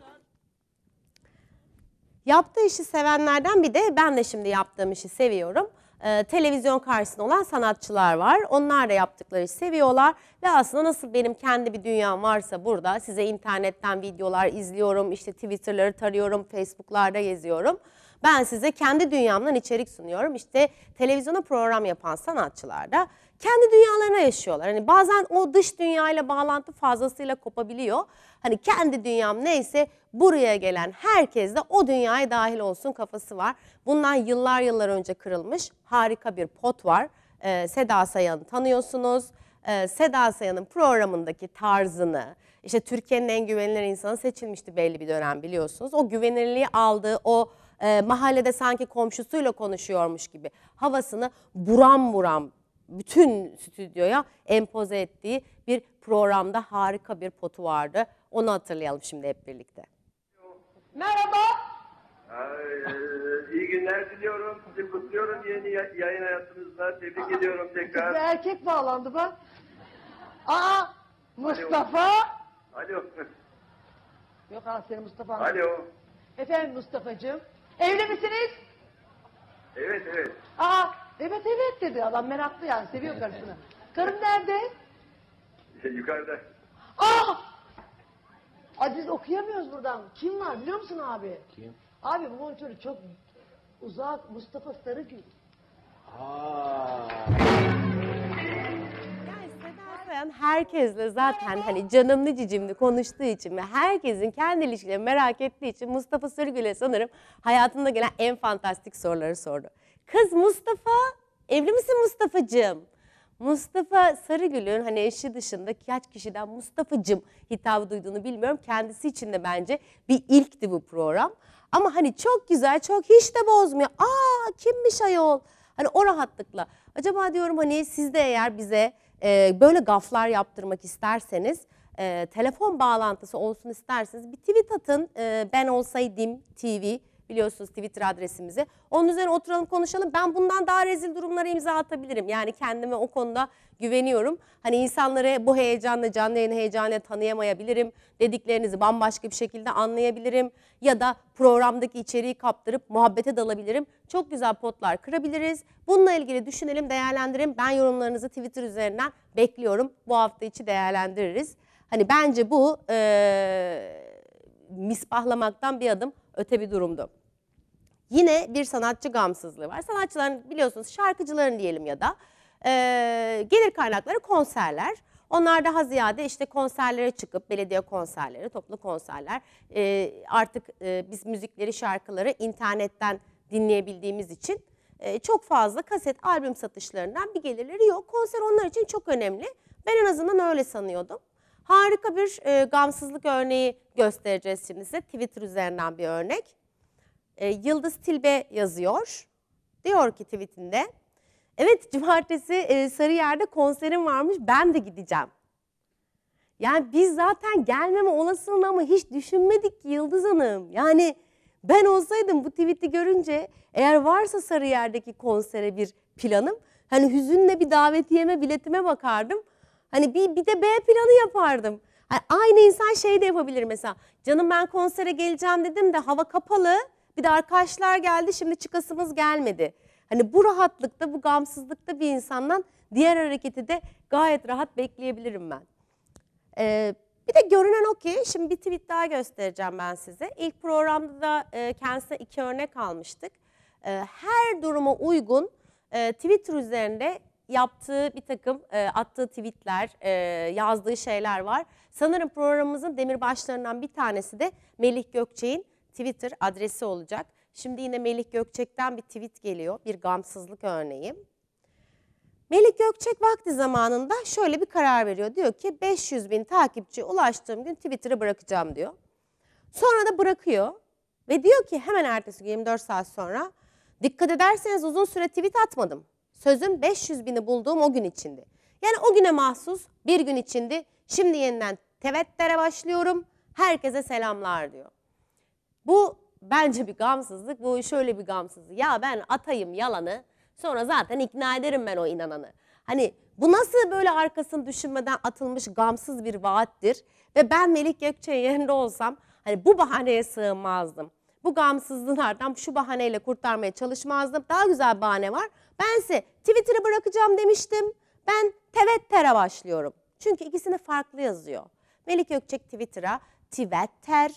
Yaptığı işi sevenlerden bir de ben de şimdi yaptığım işi seviyorum. E, televizyon karşısında olan sanatçılar var. Onlar da yaptıkları işi seviyorlar ve aslında nasıl benim kendi bir dünyam varsa burada size internetten videolar izliyorum, işte Twitter'ları tarıyorum, Facebook'larda geziyorum. Ben size kendi dünyamdan içerik sunuyorum. İşte televizyona program yapan sanatçılar da kendi dünyalarına yaşıyorlar. Hani bazen o dış dünyayla bağlantı fazlasıyla kopabiliyor. Hani kendi dünyam neyse buraya gelen herkes de o dünyaya dahil olsun kafası var. Bundan yıllar yıllar önce kırılmış harika bir pot var. Ee, Seda Sayan'ı tanıyorsunuz. Ee, Seda Sayan'ın programındaki tarzını, işte Türkiye'nin en güvenilir insanı seçilmişti belli bir dönem biliyorsunuz. O güvenirliği aldığı, o e, mahallede sanki komşusuyla konuşuyormuş gibi havasını buram buram bütün stüdyoya empoze ettiği bir programda harika bir potu vardı. Onu hatırlayalım şimdi hep birlikte. Merhaba. Ee, iyi günler diliyorum. Sizi kutluyorum yeni yayın hayatınızda. Tebrik ediyorum tekrar. Bir erkek bağlandı bak. Aa Mustafa. Alo. Alo. Yok anasını Mustafa. Alo. Efendim Mustafa'cığım. Evli misiniz? Evet evet. Aa evet evet dedi adam meraklı yani seviyor karısını. Karın nerede? Yukarıda. Aa! Ay biz okuyamıyoruz buradan. Kim var biliyor musun abi? Kim? Abi bu monitörü çok uzak Mustafa Sarıgül. Aa olmayan herkesle zaten hani canımlı cicimli konuştuğu için ve herkesin kendi ilişkilerini merak ettiği için Mustafa Sürgül'e sanırım hayatında gelen en fantastik soruları sordu. Kız Mustafa, evli misin Mustafa'cığım? Mustafa Sarıgül'ün hani eşi dışında kaç kişiden Mustafa'cım hitabı duyduğunu bilmiyorum. Kendisi için de bence bir ilkti bu program. Ama hani çok güzel, çok hiç de bozmuyor. Aa kimmiş ayol? Hani o rahatlıkla. Acaba diyorum hani siz de eğer bize e, böyle gaflar yaptırmak isterseniz e, telefon bağlantısı olsun isterseniz bir tweet atın e, ben olsaydım TV biliyorsunuz Twitter adresimizi. Onun üzerine oturalım konuşalım. Ben bundan daha rezil durumlara imza atabilirim. Yani kendime o konuda güveniyorum. Hani insanları bu heyecanla, canlı yayın heyecanla tanıyamayabilirim. Dediklerinizi bambaşka bir şekilde anlayabilirim. Ya da programdaki içeriği kaptırıp muhabbete dalabilirim. Çok güzel potlar kırabiliriz. Bununla ilgili düşünelim, değerlendirelim. Ben yorumlarınızı Twitter üzerinden bekliyorum. Bu hafta içi değerlendiririz. Hani bence bu e, misbahlamaktan bir adım öte bir durumdu yine bir sanatçı gamsızlığı var. Sanatçıların biliyorsunuz şarkıcıların diyelim ya da e, gelir kaynakları konserler. Onlar daha ziyade işte konserlere çıkıp belediye konserleri, toplu konserler e, artık e, biz müzikleri, şarkıları internetten dinleyebildiğimiz için çok fazla kaset, albüm satışlarından bir gelirleri yok. Konser onlar için çok önemli. Ben en azından öyle sanıyordum. Harika bir e, gamsızlık örneği göstereceğiz şimdi size. Twitter üzerinden bir örnek e, Yıldız Tilbe yazıyor. Diyor ki tweetinde. Evet cumartesi e, Sarıyer'de konserim varmış ben de gideceğim. Yani biz zaten gelmeme olasılığını ama hiç düşünmedik ki Yıldız Hanım. Yani ben olsaydım bu tweet'i görünce eğer varsa Sarıyer'deki konsere bir planım. Hani hüzünle bir davetiyeme biletime bakardım. Hani bir, bir de B planı yapardım. Hani aynı insan şey de yapabilir mesela. Canım ben konsere geleceğim dedim de hava kapalı. Bir de arkadaşlar geldi şimdi çıkasımız gelmedi. Hani bu rahatlıkta, bu gamsızlıkta bir insandan diğer hareketi de gayet rahat bekleyebilirim ben. Ee, bir de görünen o ki, şimdi bir tweet daha göstereceğim ben size. İlk programda da e, kendisine iki örnek almıştık. E, her duruma uygun e, Twitter üzerinde yaptığı bir takım e, attığı tweetler, e, yazdığı şeyler var. Sanırım programımızın demirbaşlarından bir tanesi de Melih Gökçe'nin Twitter adresi olacak. Şimdi yine Melih Gökçek'ten bir tweet geliyor. Bir gamsızlık örneği. Melih Gökçek vakti zamanında şöyle bir karar veriyor. Diyor ki 500 bin takipçi ulaştığım gün Twitter'ı bırakacağım diyor. Sonra da bırakıyor ve diyor ki hemen ertesi gün 24 saat sonra dikkat ederseniz uzun süre tweet atmadım. Sözüm 500 bini bulduğum o gün içindi. Yani o güne mahsus bir gün içindi. Şimdi yeniden tevettere başlıyorum. Herkese selamlar diyor. Bu bence bir gamsızlık. Bu şöyle bir gamsızlık. Ya ben atayım yalanı. Sonra zaten ikna ederim ben o inananı. Hani bu nasıl böyle arkasını düşünmeden atılmış gamsız bir vaattir. Ve ben Melik Gökçe'nin yerinde olsam hani bu bahaneye sığınmazdım. Bu gamsızlıklardan şu bahaneyle kurtarmaya çalışmazdım. Daha güzel bahane var. Bense Twitter'ı bırakacağım demiştim. Ben Tevetter'e başlıyorum. Çünkü ikisini farklı yazıyor. Melik Gökçek Twitter'a Twitter,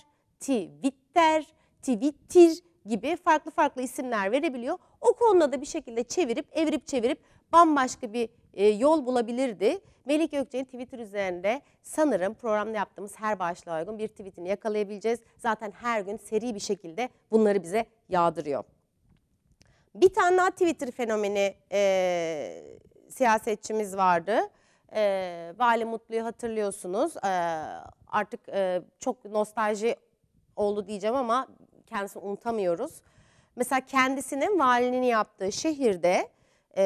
Twitter, Twitter gibi farklı farklı isimler verebiliyor. O konuda da bir şekilde çevirip evirip çevirip bambaşka bir e, yol bulabilirdi. Melih Gökçe'nin Twitter üzerinde sanırım programda yaptığımız her başlığa uygun bir tweetini yakalayabileceğiz. Zaten her gün seri bir şekilde bunları bize yağdırıyor. Bir tane daha Twitter fenomeni e, siyasetçimiz vardı. E, Vali Mutlu'yu hatırlıyorsunuz. E, artık e, çok nostalji oldu diyeceğim ama kendisini unutamıyoruz. Mesela kendisinin valiliğini yaptığı şehirde e,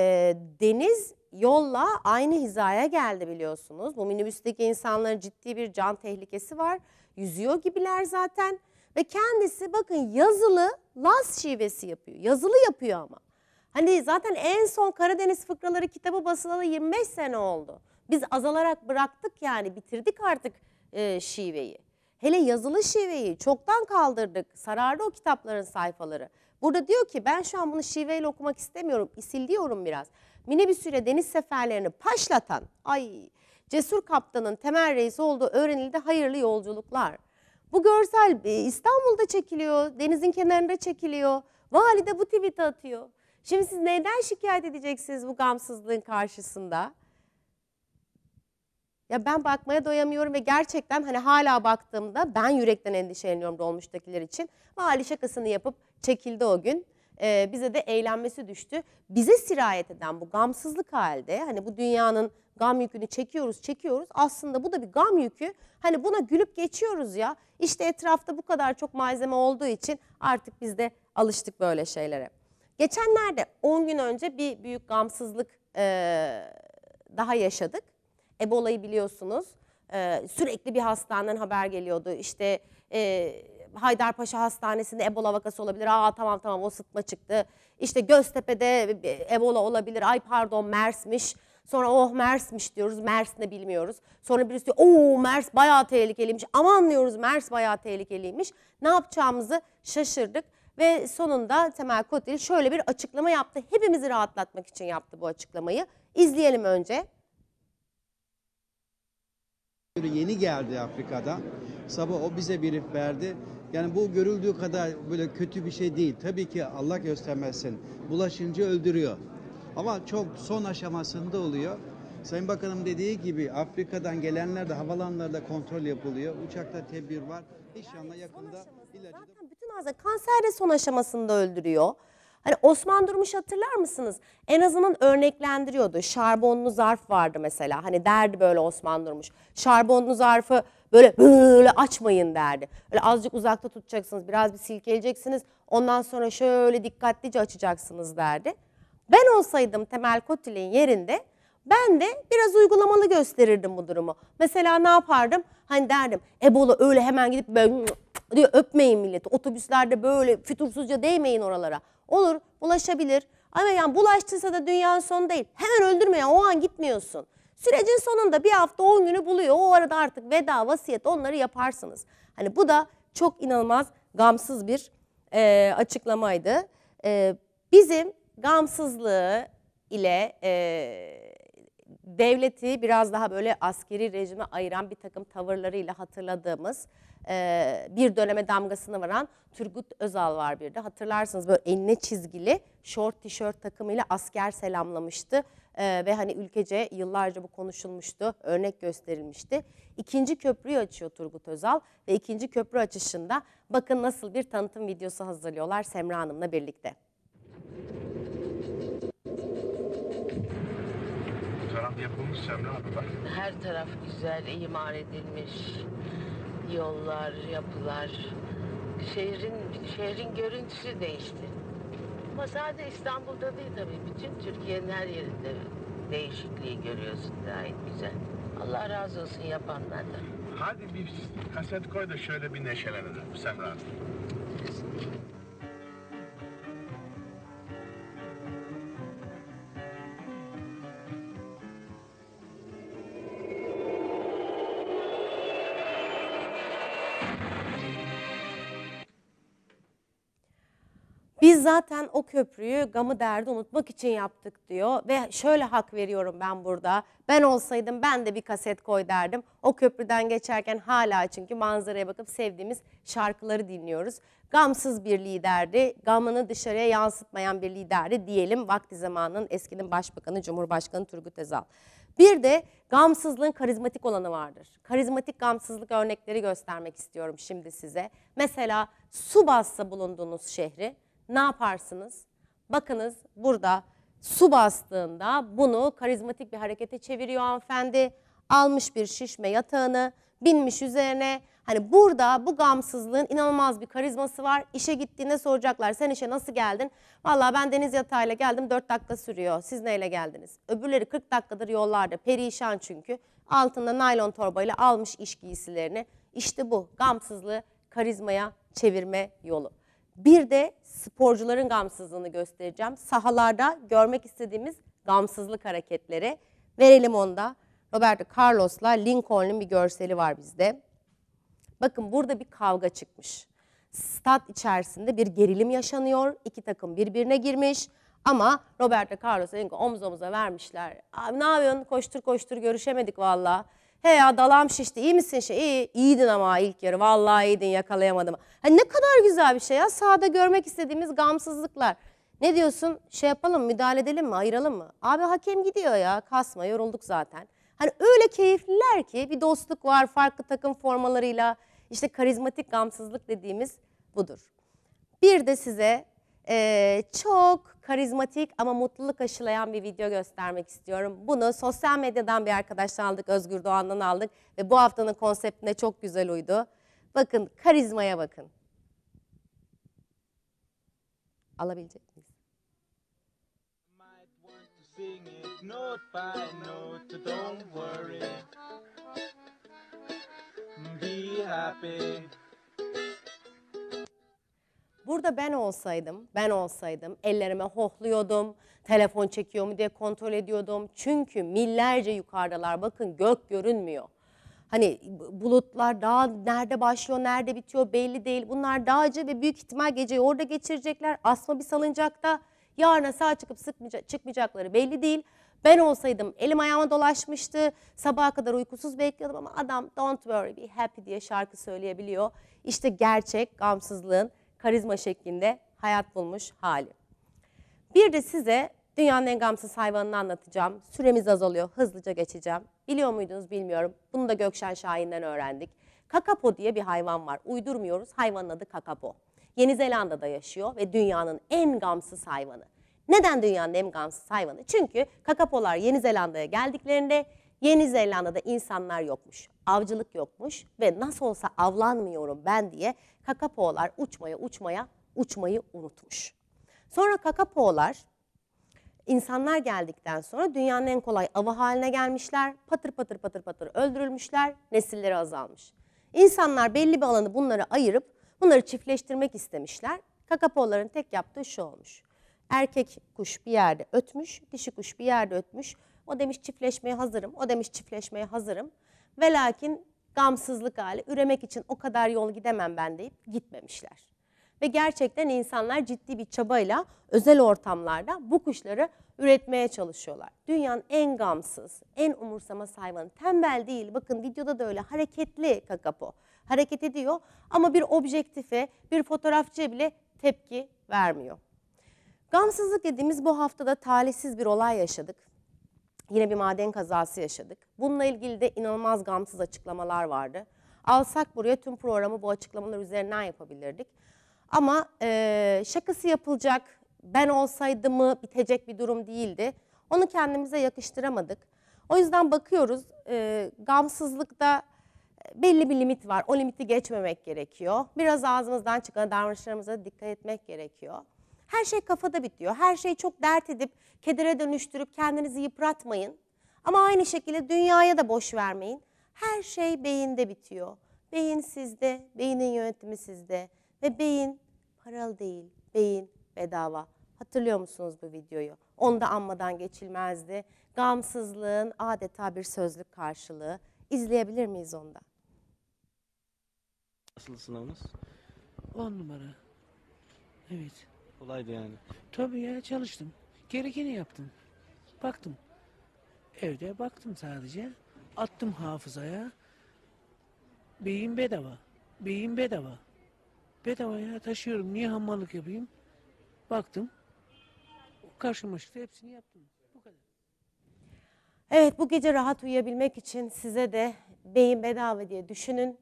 deniz yolla aynı hizaya geldi biliyorsunuz. Bu minibüsteki insanların ciddi bir can tehlikesi var. Yüzüyor gibiler zaten. Ve kendisi bakın yazılı Laz şivesi yapıyor. Yazılı yapıyor ama. Hani zaten en son Karadeniz Fıkraları kitabı basılalı 25 sene oldu. Biz azalarak bıraktık yani bitirdik artık e, şiveyi. Hele yazılı şiveyi çoktan kaldırdık. Sarardı o kitapların sayfaları. Burada diyor ki ben şu an bunu şiveyle okumak istemiyorum. İsildiriyorum biraz. Minibüsüyle deniz seferlerini paşlatan, ay cesur kaptanın temel reisi olduğu öğrenildi hayırlı yolculuklar. Bu görsel e, İstanbul'da çekiliyor, denizin kenarında çekiliyor. Valide bu tweet'i atıyor. Şimdi siz neden şikayet edeceksiniz bu gamsızlığın karşısında? Ya ben bakmaya doyamıyorum ve gerçekten hani hala baktığımda ben yürekten endişeleniyorum dolmuştakiler için. Vali şakasını yapıp çekildi o gün. Ee, bize de eğlenmesi düştü. Bize sirayet eden bu gamsızlık halde hani bu dünyanın gam yükünü çekiyoruz çekiyoruz. Aslında bu da bir gam yükü. Hani buna gülüp geçiyoruz ya. İşte etrafta bu kadar çok malzeme olduğu için artık biz de alıştık böyle şeylere. Geçenlerde 10 gün önce bir büyük gamsızlık e, daha yaşadık Ebola'yı biliyorsunuz. E, sürekli bir hastaneden haber geliyordu. İşte e, Haydarpaşa Hastanesi'nde Ebola vakası olabilir. Aa tamam tamam o sıtma çıktı. İşte Göztepe'de Ebola olabilir. Ay pardon Mers'miş. Sonra oh Mers'miş diyoruz. Mers bilmiyoruz. Sonra birisi diyor ooo Mers bayağı tehlikeliymiş. Aman diyoruz Mers bayağı tehlikeliymiş. Ne yapacağımızı şaşırdık. Ve sonunda Temel Kotil şöyle bir açıklama yaptı. Hepimizi rahatlatmak için yaptı bu açıklamayı. İzleyelim önce. Yeni geldi Afrika'da. Sabah o bize bir verdi. Yani bu görüldüğü kadar böyle kötü bir şey değil. Tabii ki Allah göstermesin. bulaşınca öldürüyor. Ama çok son aşamasında oluyor. Sayın Bakanım dediği gibi Afrika'dan gelenler de havalanlarda kontrol yapılıyor. Uçakta tebir var. İnşallah yakında ilacı Zaten bütün hasta kanser de son aşamasında öldürüyor. Hani Osman Durmuş hatırlar mısınız? En azından örneklendiriyordu. Şarbonlu zarf vardı mesela. Hani derdi böyle Osman Durmuş. Şarbonlu zarfı böyle böyle açmayın derdi. Öyle azıcık uzakta tutacaksınız. Biraz bir silkeleyeceksiniz. Ondan sonra şöyle dikkatlice açacaksınız derdi. Ben olsaydım Temel Kotil'in yerinde ben de biraz uygulamalı gösterirdim bu durumu. Mesela ne yapardım? Hani derdim Ebola öyle hemen gidip böyle diye öpmeyin milleti. Otobüslerde böyle fütursuzca değmeyin oralara. Olur bulaşabilir. Ama yani bulaştıysa da dünyanın sonu değil. Hemen öldürmeye o an gitmiyorsun. Sürecin sonunda bir hafta on günü buluyor. O arada artık veda, vasiyet onları yaparsınız. Hani bu da çok inanılmaz gamsız bir e, açıklamaydı. E, bizim gamsızlığı ile e, devleti biraz daha böyle askeri rejime ayıran bir takım tavırlarıyla hatırladığımız e, bir döneme damgasını varan Turgut Özal var bir de. Hatırlarsınız böyle eline çizgili şort tişört takımıyla asker selamlamıştı. Ee, ve hani ülkece yıllarca bu konuşulmuştu, örnek gösterilmişti. İkinci köprüyü açıyor Turgut Özal ve ikinci köprü açışında bakın nasıl bir tanıtım videosu hazırlıyorlar Semra Hanım'la birlikte. Taraf yapılmış Semra Hanım. Her taraf güzel imar edilmiş yollar, yapılar, şehrin şehrin görüntüsü değişti. Ama sadece İstanbul'da değil tabii. Bütün Türkiye'nin her yerinde değişikliği görüyorsun gayet güzel. Allah razı olsun yapanlardan. Hadi bir kaset koy da şöyle bir neşelenelim rahat. zaten o köprüyü gamı derdi unutmak için yaptık diyor ve şöyle hak veriyorum ben burada. Ben olsaydım ben de bir kaset koy derdim. O köprüden geçerken hala çünkü manzaraya bakıp sevdiğimiz şarkıları dinliyoruz. Gamsız bir liderdi, gamını dışarıya yansıtmayan bir liderdi diyelim vakti zamanının eskinin başbakanı Cumhurbaşkanı Turgut Özal. Bir de gamsızlığın karizmatik olanı vardır. Karizmatik gamsızlık örnekleri göstermek istiyorum şimdi size. Mesela Su Subas'ta bulunduğunuz şehri ne yaparsınız? Bakınız burada su bastığında bunu karizmatik bir harekete çeviriyor hanımefendi. Almış bir şişme yatağını, binmiş üzerine. Hani burada bu gamsızlığın inanılmaz bir karizması var. İşe gittiğinde soracaklar sen işe nasıl geldin? Valla ben deniz yatağıyla geldim 4 dakika sürüyor. Siz neyle geldiniz? Öbürleri 40 dakikadır yollarda perişan çünkü. Altında naylon torbayla almış iş giysilerini. İşte bu gamsızlığı karizmaya çevirme yolu. Bir de sporcuların gamsızlığını göstereceğim. Sahalarda görmek istediğimiz gamsızlık hareketleri. Verelim onu da. Roberto Carlos'la Lincoln'un bir görseli var bizde. Bakın burada bir kavga çıkmış. Stat içerisinde bir gerilim yaşanıyor. İki takım birbirine girmiş. Ama Roberto Carlos Lincoln omuz omuza vermişler. Abi ne yapıyorsun? Koştur koştur görüşemedik valla. He ya dalam şişti iyi misin şey? İyi. İyiydin ama ilk yarı vallahi iyiydin yakalayamadım. Hani ne kadar güzel bir şey ya sahada görmek istediğimiz gamsızlıklar. Ne diyorsun şey yapalım müdahale edelim mi ayıralım mı? Abi hakem gidiyor ya kasma yorulduk zaten. Hani öyle keyifliler ki bir dostluk var farklı takım formalarıyla işte karizmatik gamsızlık dediğimiz budur. Bir de size e, çok karizmatik ama mutluluk aşılayan bir video göstermek istiyorum. Bunu sosyal medyadan bir arkadaştan aldık, Özgür Doğan'dan aldık ve bu haftanın konseptine çok güzel uydu. Bakın karizmaya bakın. Alabilecek miyiz? Note by note, don't worry. Be happy. Burada ben olsaydım, ben olsaydım ellerime hohluyordum, telefon çekiyor mu diye kontrol ediyordum. Çünkü millerce yukarıdalar bakın gök görünmüyor. Hani bulutlar dağ nerede başlıyor, nerede bitiyor belli değil. Bunlar dağcı ve büyük ihtimal geceyi orada geçirecekler. Asma bir salıncakta yarına sağ çıkıp sıkmayacak, çıkmayacakları belli değil. Ben olsaydım elim ayağıma dolaşmıştı. Sabaha kadar uykusuz bekliyordum ama adam don't worry be happy diye şarkı söyleyebiliyor. İşte gerçek gamsızlığın karizma şeklinde hayat bulmuş hali. Bir de size dünyanın en gamsız hayvanını anlatacağım. Süremiz azalıyor, hızlıca geçeceğim. Biliyor muydunuz bilmiyorum. Bunu da Gökşen Şahin'den öğrendik. Kakapo diye bir hayvan var. Uydurmuyoruz. Hayvanın adı kakapo. Yeni Zelanda'da yaşıyor ve dünyanın en gamsız hayvanı. Neden dünyanın en gamsız hayvanı? Çünkü kakapolar Yeni Zelanda'ya geldiklerinde Yeni Zelanda'da insanlar yokmuş, avcılık yokmuş ve nasıl olsa avlanmıyorum ben diye kakapoğlar uçmaya uçmaya uçmayı unutmuş. Sonra kakapoğlar insanlar geldikten sonra dünyanın en kolay avı haline gelmişler. Patır patır patır patır öldürülmüşler, nesilleri azalmış. İnsanlar belli bir alanı bunları ayırıp bunları çiftleştirmek istemişler. Kakapoğların tek yaptığı şu olmuş. Erkek kuş bir yerde ötmüş, dişi kuş bir yerde ötmüş. O demiş çiftleşmeye hazırım, o demiş çiftleşmeye hazırım. Ve lakin gamsızlık hali, üremek için o kadar yol gidemem ben deyip gitmemişler. Ve gerçekten insanlar ciddi bir çabayla özel ortamlarda bu kuşları üretmeye çalışıyorlar. Dünyanın en gamsız, en umursamaz hayvanı. Tembel değil, bakın videoda da öyle hareketli kakapo. Hareket ediyor ama bir objektife, bir fotoğrafçıya bile tepki vermiyor. Gamsızlık dediğimiz bu haftada talihsiz bir olay yaşadık. Yine bir maden kazası yaşadık. Bununla ilgili de inanılmaz gamsız açıklamalar vardı. Alsak buraya tüm programı bu açıklamalar üzerinden yapabilirdik. Ama e, şakası yapılacak, ben olsaydı mı bitecek bir durum değildi. Onu kendimize yakıştıramadık. O yüzden bakıyoruz e, gamsızlıkta e, belli bir limit var. O limiti geçmemek gerekiyor. Biraz ağzımızdan çıkan davranışlarımıza dikkat etmek gerekiyor. Her şey kafada bitiyor. Her şeyi çok dert edip kedere dönüştürüp kendinizi yıpratmayın. Ama aynı şekilde dünyaya da boş vermeyin. Her şey beyinde bitiyor. Beyin sizde, beynin yönetimi sizde ve beyin paralı değil, beyin bedava. Hatırlıyor musunuz bu videoyu? Onu da anmadan geçilmezdi. Gamsızlığın adeta bir sözlük karşılığı. İzleyebilir miyiz onu da? Nasıl sınavınız? On numara. Evet. Kolaydı yani. Tabii ya çalıştım. Gerekeni yaptım. Baktım. Evde baktım sadece. Attım hafızaya. Beyin bedava. Beyin bedava. Bedava ya taşıyorum. Niye hammallık yapayım? Baktım. Karşıma çıktı. Hepsini yaptım. Bu kadar. Evet bu gece rahat uyuyabilmek için size de beyin bedava diye düşünün.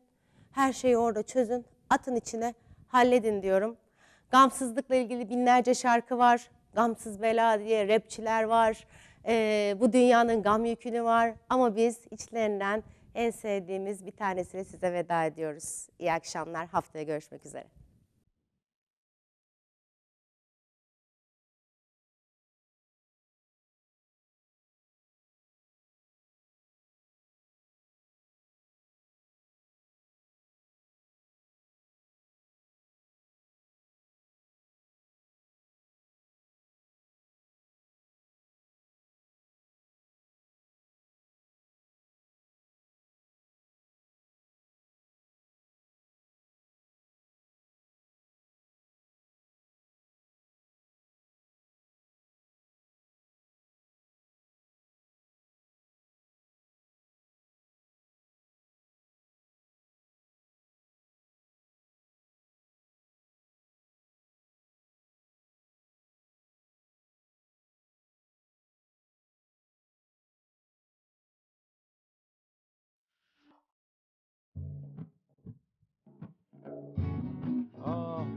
Her şeyi orada çözün. Atın içine halledin diyorum. Gamsızlıkla ilgili binlerce şarkı var. Gamsız bela diye rapçiler var. Ee, bu dünyanın gam yükünü var. Ama biz içlerinden en sevdiğimiz bir tanesiyle size veda ediyoruz. İyi akşamlar. Haftaya görüşmek üzere.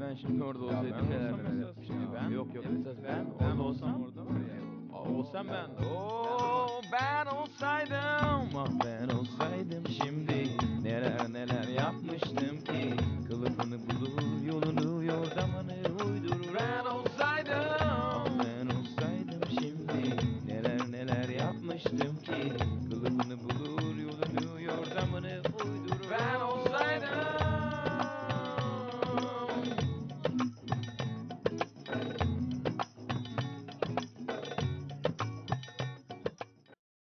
ben şimdi orada olsaydım neler olsam neler esas- şey Ben- Yok yok Evet, ben. ben, orada olsam. orada mı? ya. Olsam ben. Oo ben olsaydım. Ah ben olsaydım şimdi.